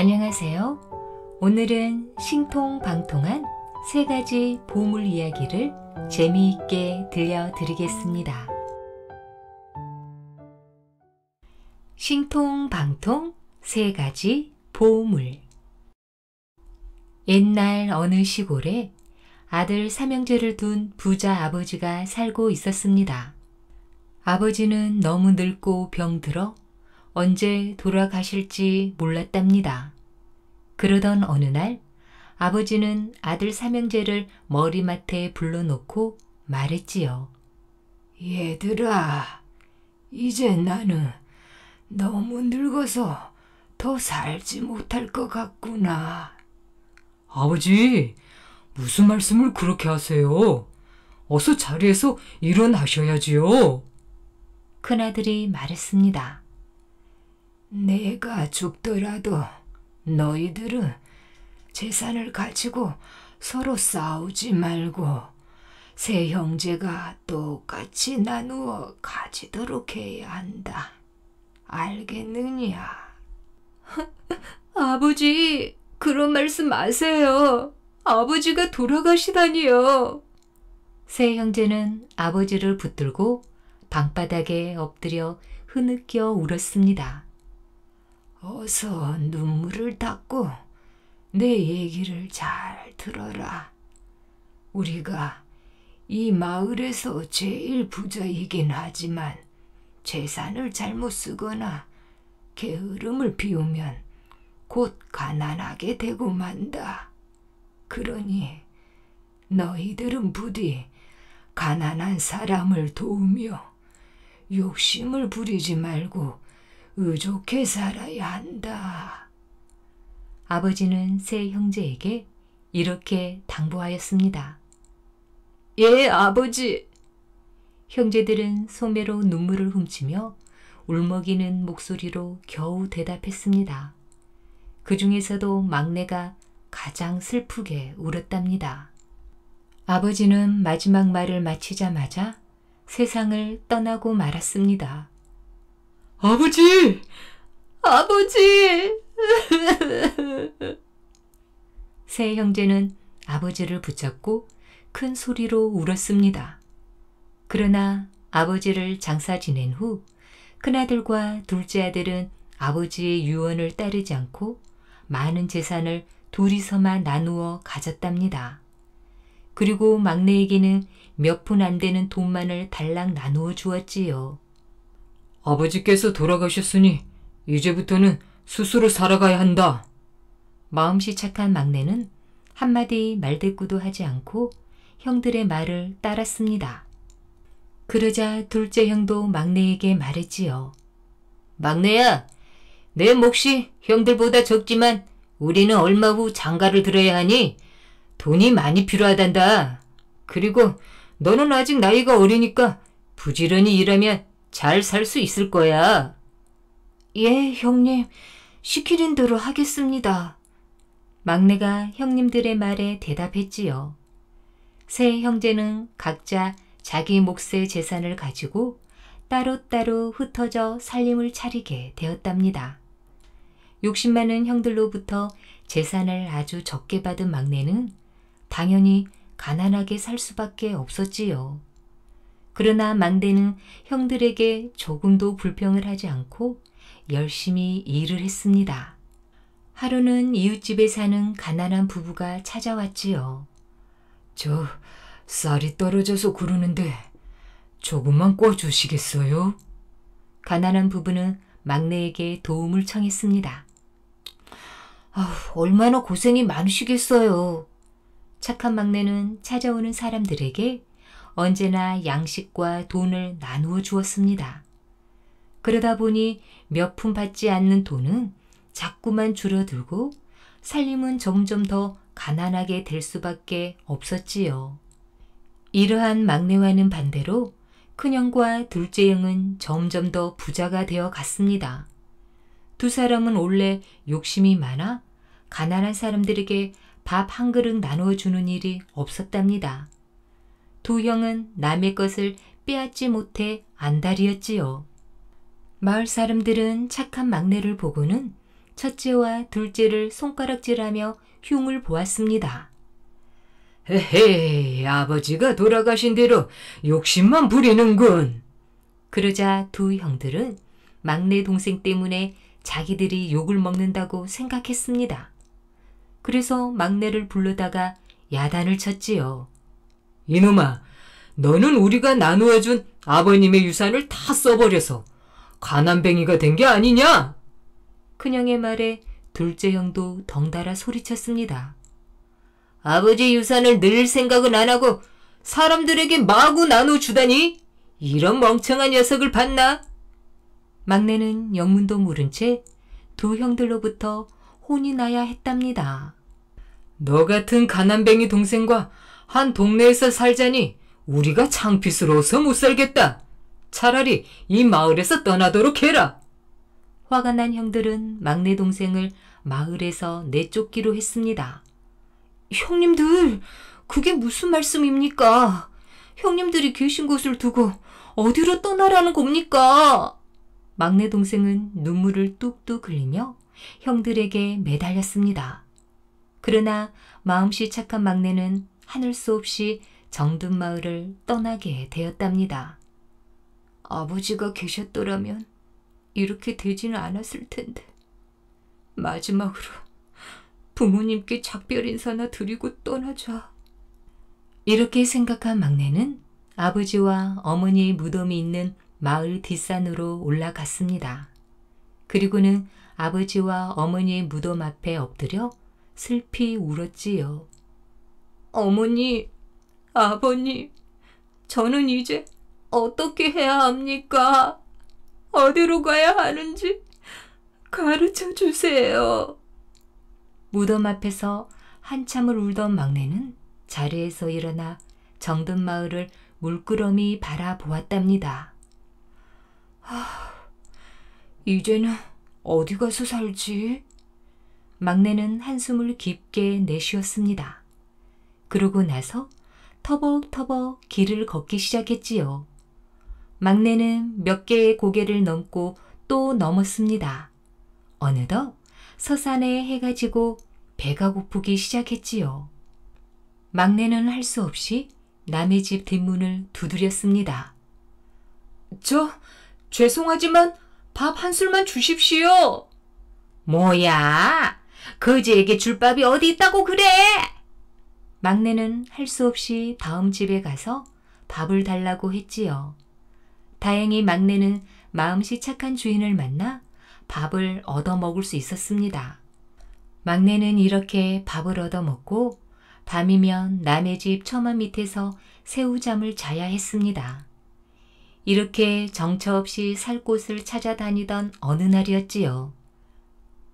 안녕하세요. 오늘은 신통방통한 세 가지 보물 이야기를 재미있게 들려드리겠습니다. 신통방통 세 가지 보물 옛날 어느 시골에 아들 삼형제를 둔 부자 아버지가 살고 있었습니다. 아버지는 너무 늙고 병들어 언제 돌아가실지 몰랐답니다. 그러던 어느 날 아버지는 아들 삼형제를 머리맡에 불러놓고 말했지요. 얘들아, 이제 나는 너무 늙어서 더 살지 못할 것 같구나. 아버지, 무슨 말씀을 그렇게 하세요? 어서 자리에서 일어나셔야지요. 큰아들이 말했습니다. 내가 죽더라도 너희들은 재산을 가지고 서로 싸우지 말고 세 형제가 똑같이 나누어 가지도록 해야 한다. 알겠느냐? 아버지, 그런 말씀 마세요. 아버지가 돌아가시다니요. 세 형제는 아버지를 붙들고 방바닥에 엎드려 흐느껴 울었습니다. 어서 눈물을 닦고 내 얘기를 잘 들어라. 우리가 이 마을에서 제일 부자이긴 하지만 재산을 잘못 쓰거나 게으름을 피우면 곧 가난하게 되고 만다. 그러니 너희들은 부디 가난한 사람을 도우며 욕심을 부리지 말고 의족해 살아야 한다. 아버지는 세 형제에게 이렇게 당부하였습니다. 예, 아버지! 형제들은 소매로 눈물을 훔치며 울먹이는 목소리로 겨우 대답했습니다. 그 중에서도 막내가 가장 슬프게 울었답니다. 아버지는 마지막 말을 마치자마자 세상을 떠나고 말았습니다. 아버지! 아버지! 세 형제는 아버지를 붙잡고 큰 소리로 울었습니다. 그러나 아버지를 장사 지낸 후 큰아들과 둘째 아들은 아버지의 유언을 따르지 않고 많은 재산을 둘이서만 나누어 가졌답니다. 그리고 막내에게는 몇 푼 안 되는 돈만을 달랑 나누어 주었지요. 아버지께서 돌아가셨으니 이제부터는 스스로 살아가야 한다. 마음씨 착한 막내는 한마디 말대꾸도 하지 않고 형들의 말을 따랐습니다. 그러자 둘째 형도 막내에게 말했지요. 막내야, 내 몫이 형들보다 적지만 우리는 얼마 후 장가를 들어야 하니 돈이 많이 필요하단다. 그리고 너는 아직 나이가 어리니까 부지런히 일하면 잘살수 있을 거야. 예, 형님. 시키린 대로 하겠습니다. 막내가 형님들의 말에 대답했지요. 세 형제는 각자 자기 몫의 재산을 가지고 따로따로 흩어져 살림을 차리게 되었답니다. 60만은 형들로부터 재산을 아주 적게 받은 막내는 당연히 가난하게 살 수밖에 없었지요. 그러나 망대는 형들에게 조금도 불평을 하지 않고 열심히 일을 했습니다. 하루는 이웃집에 사는 가난한 부부가 찾아왔지요. 저 쌀이 떨어져서 구르는데 조금만 꿔주시겠어요? 가난한 부부는 막내에게 도움을 청했습니다. 아, 얼마나 고생이 많으시겠어요. 착한 막내는 찾아오는 사람들에게 언제나 양식과 돈을 나누어 주었습니다. 그러다 보니 몇 푼 받지 않는 돈은 자꾸만 줄어들고 살림은 점점 더 가난하게 될 수밖에 없었지요. 이러한 막내와는 반대로 큰형과 둘째 형은 점점 더 부자가 되어 갔습니다. 두 사람은 원래 욕심이 많아 가난한 사람들에게 밥 한 그릇 나누어 주는 일이 없었답니다. 두 형은 남의 것을 빼앗지 못해 안달이었지요. 마을 사람들은 착한 막내를 보고는 첫째와 둘째를 손가락질하며 흉을 보았습니다. 헤헤, 아버지가 돌아가신 대로 욕심만 부리는군. 그러자 두 형들은 막내 동생 때문에 자기들이 욕을 먹는다고 생각했습니다. 그래서 막내를 불러다가 야단을 쳤지요. 이놈아, 너는 우리가 나누어준 아버님의 유산을 다 써버려서 가난뱅이가 된 게 아니냐? 그형의 말에 둘째 형도 덩달아 소리쳤습니다. 아버지 유산을 늘 생각은 안 하고 사람들에게 마구 나눠주다니? 이런 멍청한 녀석을 봤나? 막내는 영문도 모른 채 두 형들로부터 혼이 나야 했답니다. 너 같은 가난뱅이 동생과 한 동네에서 살자니 우리가 창피스러워서 못 살겠다. 차라리 이 마을에서 떠나도록 해라. 화가 난 형들은 막내 동생을 마을에서 내쫓기로 했습니다. 형님들, 그게 무슨 말씀입니까? 형님들이 계신 곳을 두고 어디로 떠나라는 겁니까? 막내 동생은 눈물을 뚝뚝 흘리며 형들에게 매달렸습니다. 그러나 마음씨 착한 막내는 하늘 수 없이 정든마을을 떠나게 되었답니다. 아버지가 계셨더라면 이렇게 되지는 않았을 텐데. 마지막으로 부모님께 작별 인사나 드리고 떠나자. 이렇게 생각한 막내는 아버지와 어머니의 무덤이 있는 마을 뒷산으로 올라갔습니다. 그리고는 아버지와 어머니의 무덤 앞에 엎드려 슬피 울었지요. 어머니, 아버님, 저는 이제 어떻게 해야 합니까? 어디로 가야 하는지 가르쳐 주세요. 무덤 앞에서 한참을 울던 막내는 자리에서 일어나 정든 마을을 물끄러미 바라보았답니다. 아, 이제는 어디 가서 살지? 막내는 한숨을 깊게 내쉬었습니다. 그러고 나서 터벅터벅 길을 걷기 시작했지요. 막내는 몇 개의 고개를 넘고 또 넘었습니다. 어느덧 서산에 해가 지고 배가 고프기 시작했지요. 막내는 할 수 없이 남의 집 뒷문을 두드렸습니다. 저, 죄송하지만 밥 한 술만 주십시오. 뭐야? 거지에게 줄 밥이 어디 있다고 그래? 막내는 할 수 없이 다음 집에 가서 밥을 달라고 했지요. 다행히 막내는 마음씨 착한 주인을 만나 밥을 얻어먹을 수 있었습니다. 막내는 이렇게 밥을 얻어먹고 밤이면 남의 집 처마 밑에서 새우잠을 자야 했습니다. 이렇게 정처 없이 살 곳을 찾아다니던 어느 날이었지요.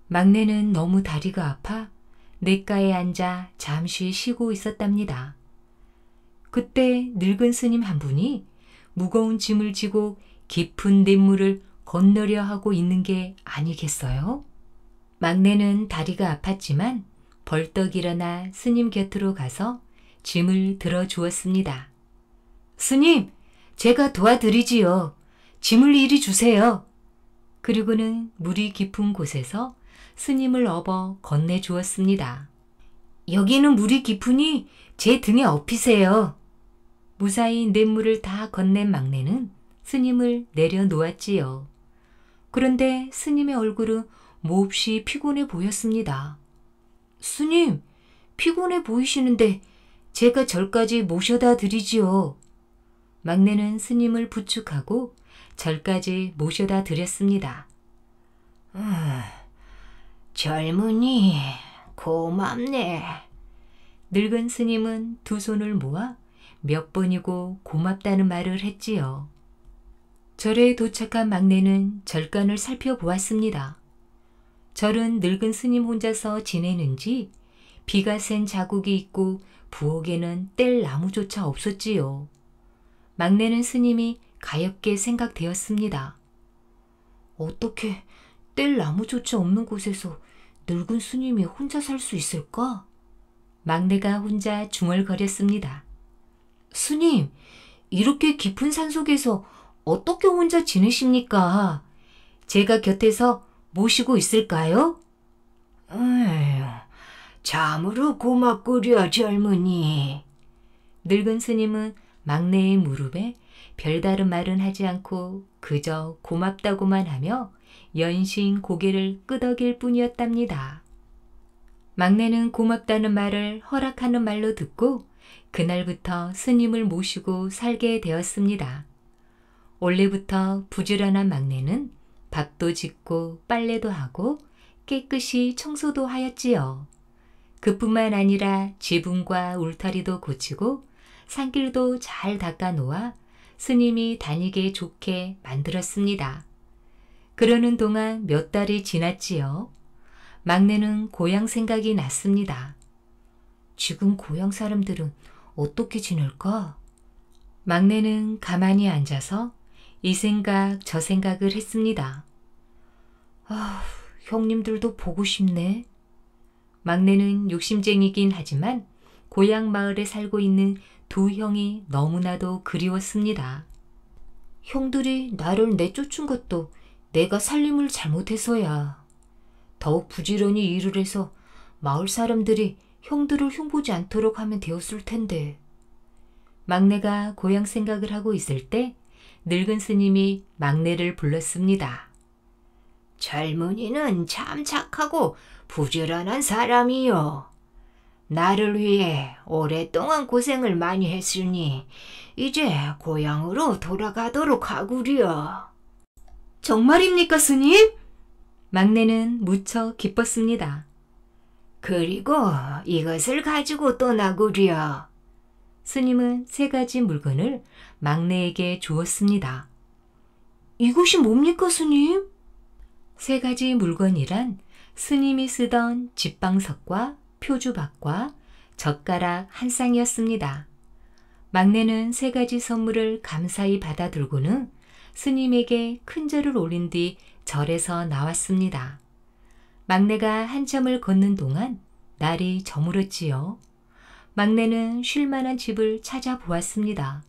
막내는 너무 다리가 아파 냇가에 앉아 잠시 쉬고 있었답니다. 그때 늙은 스님 한 분이 무거운 짐을 지고 깊은 냇물을 건너려 하고 있는 게 아니겠어요? 막내는 다리가 아팠지만 벌떡 일어나 스님 곁으로 가서 짐을 들어 주었습니다. 스님, 제가 도와드리지요. 짐을 이리 주세요. 그리고는 물이 깊은 곳에서 스님을 업어 건네주었습니다. 여기는 물이 깊으니 제 등에 업히세요. 무사히 냇물을 다 건넨 막내는 스님을 내려놓았지요. 그런데 스님의 얼굴은 몹시 피곤해 보였습니다. 스님, 피곤해 보이시는데 제가 절까지 모셔다 드리지요. 막내는 스님을 부축하고 절까지 모셔다 드렸습니다. 음... 젊은이 고맙네. 늙은 스님은 두 손을 모아 몇 번이고 고맙다는 말을 했지요. 절에 도착한 막내는 절간을 살펴보았습니다. 절은 늙은 스님 혼자서 지내는지 비가 센 자국이 있고 부엌에는 뗄 나무조차 없었지요. 막내는 스님이 가엾게 생각되었습니다. 어떻게 뗄 나무조차 없는 곳에서 늙은 스님이 혼자 살 수 있을까? 막내가 혼자 중얼거렸습니다. 스님, 이렇게 깊은 산 속에서 어떻게 혼자 지내십니까? 제가 곁에서 모시고 있을까요? 에휴, 참으로 고맙구려, 젊은이. 늙은 스님은 막내의 무릎에 별다른 말은 하지 않고 그저 고맙다고만 하며 연신 고개를 끄덕일 뿐이었답니다. 막내는 고맙다는 말을 허락하는 말로 듣고 그날부터 스님을 모시고 살게 되었습니다. 원래부터 부지런한 막내는 밥도 짓고 빨래도 하고 깨끗이 청소도 하였지요. 그뿐만 아니라 지붕과 울타리도 고치고 산길도 잘 닦아 놓아 스님이 다니게 좋게 만들었습니다. 그러는 동안 몇 달이 지났지요. 막내는 고향 생각이 났습니다. 지금 고향 사람들은 어떻게 지낼까? 막내는 가만히 앉아서 이 생각 저 생각을 했습니다. 아, 형님들도 보고 싶네. 막내는 욕심쟁이긴 하지만 고향 마을에 살고 있는 두 형이 너무나도 그리웠습니다. 형들이 나를 내쫓은 것도 내가 살림을 잘못해서야. 더욱 부지런히 일을 해서 마을 사람들이 형들을 흉보지 않도록 하면 되었을 텐데. 막내가 고향 생각을 하고 있을 때 늙은 스님이 막내를 불렀습니다. 젊은이는 참 착하고 부지런한 사람이요. 나를 위해 오랫동안 고생을 많이 했으니 이제 고향으로 돌아가도록 하구려. 정말입니까, 스님? 막내는 무척 기뻤습니다. 그리고 이것을 가지고 떠나구려. 스님은 세 가지 물건을 막내에게 주었습니다. 이것이 뭡니까, 스님? 세 가지 물건이란 스님이 쓰던 집방석과 표주박과 젓가락 한 쌍이었습니다. 막내는 세 가지 선물을 감사히 받아들고는 스님에게 큰 절을 올린 뒤 절에서 나왔습니다. 막내가 한참을 걷는 동안 날이 저물었지요. 막내는 쉴만한 집을 찾아보았습니다.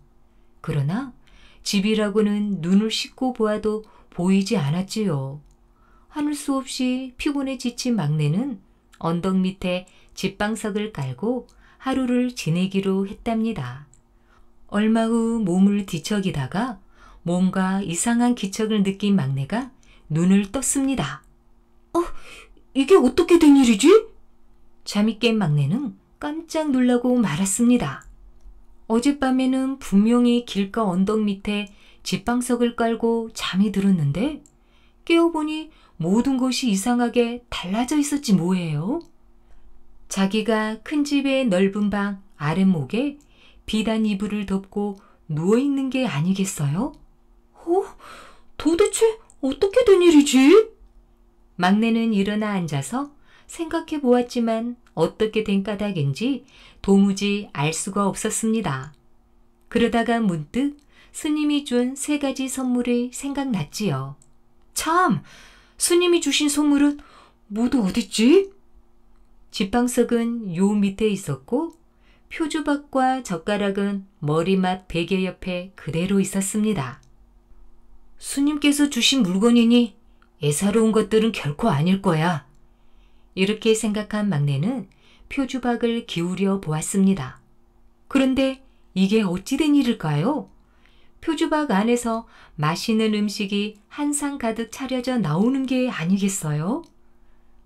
그러나 집이라고는 눈을 씻고 보아도 보이지 않았지요. 하늘 수 없이 피곤에 지친 막내는 언덕 밑에 집방석을 깔고 하루를 지내기로 했답니다. 얼마 후 몸을 뒤척이다가 뭔가 이상한 기척을 느낀 막내가 눈을 떴습니다. 어, 이게 어떻게 된 일이지? 잠이 깬 막내는 깜짝 놀라고 말았습니다. 어젯밤에는 분명히 길가 언덕 밑에 집방석을 깔고 잠이 들었는데 깨어보니 모든 것이 이상하게 달라져 있었지 뭐예요. 자기가 큰 집의 넓은 방 아랫목에 비단 이불을 덮고 누워있는 게 아니겠어요? 도대체 어떻게 된 일이지? 막내는 일어나 앉아서 생각해 보았지만 어떻게 된 까닭인지 도무지 알 수가 없었습니다. 그러다가 문득 스님이 준 세 가지 선물이 생각났지요. 참! 스님이 주신 선물은 모두 어딨지? 지방석은요 밑에 있었고 표주박과 젓가락은 머리맡 베개 옆에 그대로 있었습니다. 스님께서 주신 물건이니 애사로운 것들은 결코 아닐 거야. 이렇게 생각한 막내는 표주박을 기울여 보았습니다. 그런데 이게 어찌된 일일까요? 표주박 안에서 맛있는 음식이 한상 가득 차려져 나오는 게 아니겠어요?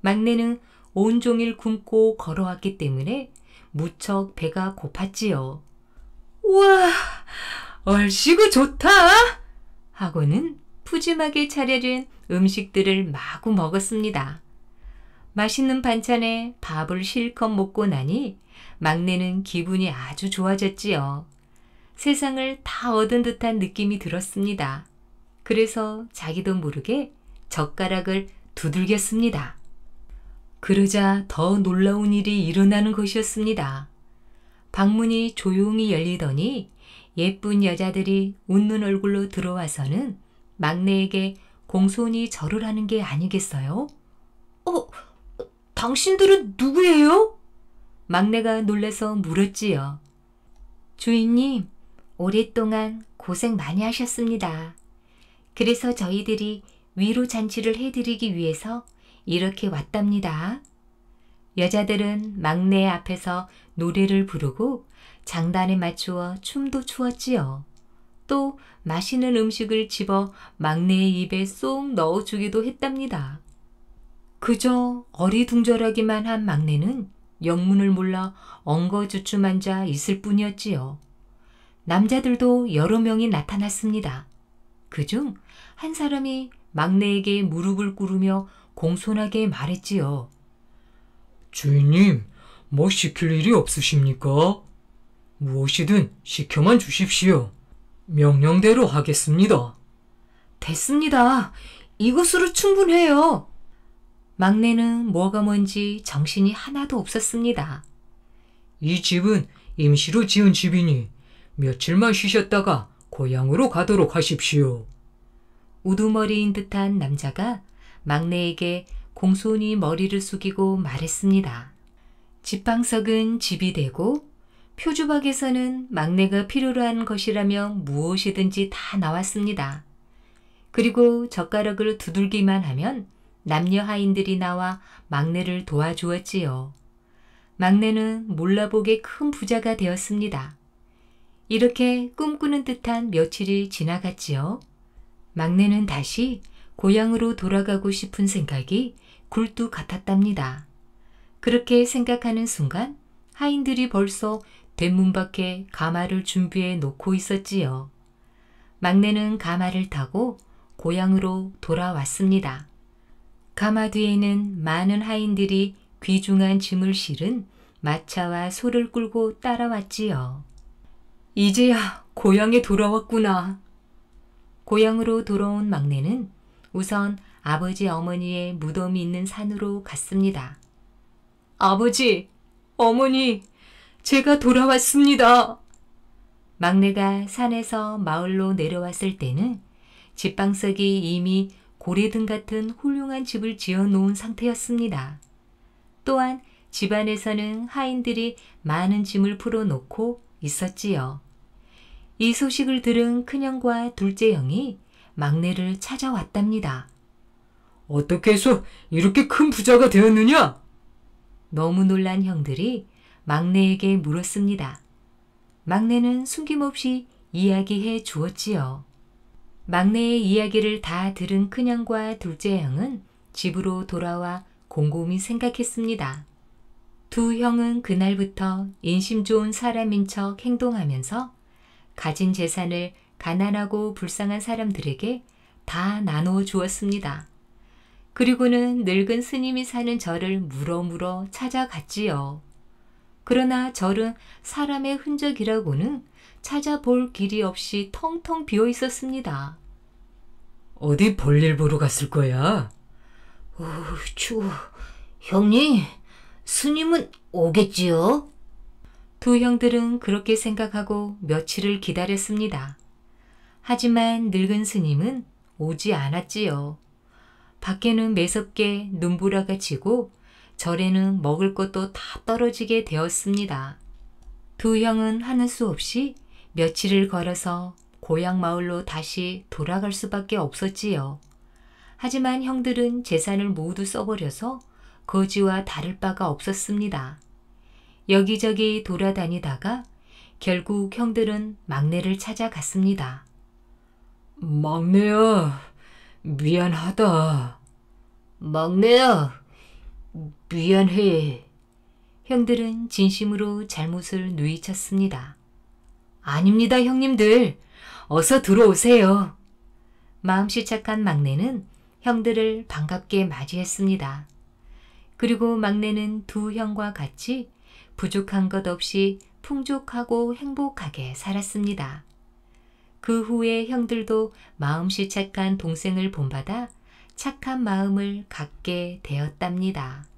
막내는 온종일 굶고 걸어왔기 때문에 무척 배가 고팠지요. 우와, 얼씨구 좋다! 하고는 푸짐하게 차려진 음식들을 마구 먹었습니다. 맛있는 반찬에 밥을 실컷 먹고 나니 막내는 기분이 아주 좋아졌지요. 세상을 다 얻은 듯한 느낌이 들었습니다. 그래서 자기도 모르게 젓가락을 두들겼습니다. 그러자 더 놀라운 일이 일어나는 것이었습니다. 방문이 조용히 열리더니 예쁜 여자들이 웃는 얼굴로 들어와서는 막내에게 공손히 절을 하는 게 아니겠어요? 어, 당신들은 누구예요? 막내가 놀래서 물었지요. 주인님, 오랫동안 고생 많이 하셨습니다. 그래서 저희들이 위로 잔치를 해드리기 위해서 이렇게 왔답니다. 여자들은 막내 앞에서 노래를 부르고 장단에 맞추어 춤도 추었지요. 또 맛있는 음식을 집어 막내의 입에 쏙 넣어주기도 했답니다. 그저 어리둥절하기만 한 막내는 영문을 몰라 엉거주춤 앉아 있을 뿐이었지요. 남자들도 여러 명이 나타났습니다. 그중 한 사람이 막내에게 무릎을 꿇으며 공손하게 말했지요. 주인님, 뭐 시킬 일이 없으십니까? 무엇이든 시켜만 주십시오. 명령대로 하겠습니다. 됐습니다. 이것으로 충분해요. 막내는 뭐가 뭔지 정신이 하나도 없었습니다. 이 집은 임시로 지은 집이니 며칠만 쉬셨다가 고향으로 가도록 하십시오. 우두머리인 듯한 남자가 막내에게 공손히 머리를 숙이고 말했습니다. 집방석은 집이 되고 표주박에서는 막내가 필요로 한 것이라며 무엇이든지 다 나왔습니다. 그리고 젓가락을 두들기만 하면 남녀 하인들이 나와 막내를 도와주었지요. 막내는 몰라보게 큰 부자가 되었습니다. 이렇게 꿈꾸는 듯한 며칠이 지나갔지요. 막내는 다시 고향으로 돌아가고 싶은 생각이 굴뚝 같았답니다. 그렇게 생각하는 순간 하인들이 벌써 대문 밖에 가마를 준비해 놓고 있었지요. 막내는 가마를 타고 고향으로 돌아왔습니다. 가마 뒤에는 많은 하인들이 귀중한 짐을 실은 마차와 소를 끌고 따라왔지요. 이제야 고향에 돌아왔구나. 고향으로 돌아온 막내는 우선 아버지 어머니의 무덤이 있는 산으로 갔습니다. 아버지, 어머니, 제가 돌아왔습니다. 막내가 산에서 마을로 내려왔을 때는 집방석이 이미 고래등 같은 훌륭한 집을 지어 놓은 상태였습니다. 또한 집안에서는 하인들이 많은 짐을 풀어 놓고 있었지요. 이 소식을 들은 큰형과 둘째 형이 막내를 찾아왔답니다. 어떻게 해서 이렇게 큰 부자가 되었느냐? 너무 놀란 형들이 막내에게 물었습니다. 막내는 숨김없이 이야기해 주었지요. 막내의 이야기를 다 들은 큰형과 둘째 형은 집으로 돌아와 곰곰이 생각했습니다. 두 형은 그날부터 인심 좋은 사람인 척 행동하면서 가진 재산을 가난하고 불쌍한 사람들에게 다 나누어 주었습니다. 그리고는 늙은 스님이 사는 절을 물어물어 찾아갔지요. 그러나 절은 사람의 흔적이라고는 찾아볼 길이 없이 텅텅 비어 있었습니다. 어디 볼일 보러 갔을 거야? 오, 어, 추워. 형님, 스님은 오겠지요? 두 형들은 그렇게 생각하고 며칠을 기다렸습니다. 하지만 늙은 스님은 오지 않았지요. 밖에는 매섭게 눈보라가 지고 절에는 먹을 것도 다 떨어지게 되었습니다. 두 형은 하는 수 없이 며칠을 걸어서 고향 마을로 다시 돌아갈 수밖에 없었지요. 하지만 형들은 재산을 모두 써버려서 거지와 다를 바가 없었습니다. 여기저기 돌아다니다가 결국 형들은 막내를 찾아갔습니다. 막내야, 미안하다. 막내야, 미안해. 형들은 진심으로 잘못을 누이쳤습니다. 아닙니다, 형님들. 어서 들어오세요. 마음씨 착한 막내는 형들을 반갑게 맞이했습니다. 그리고 막내는 두 형과 같이 부족한 것 없이 풍족하고 행복하게 살았습니다. 그 후에 형들도 마음씨 착한 동생을 본받아 착한 마음을 갖게 되었답니다.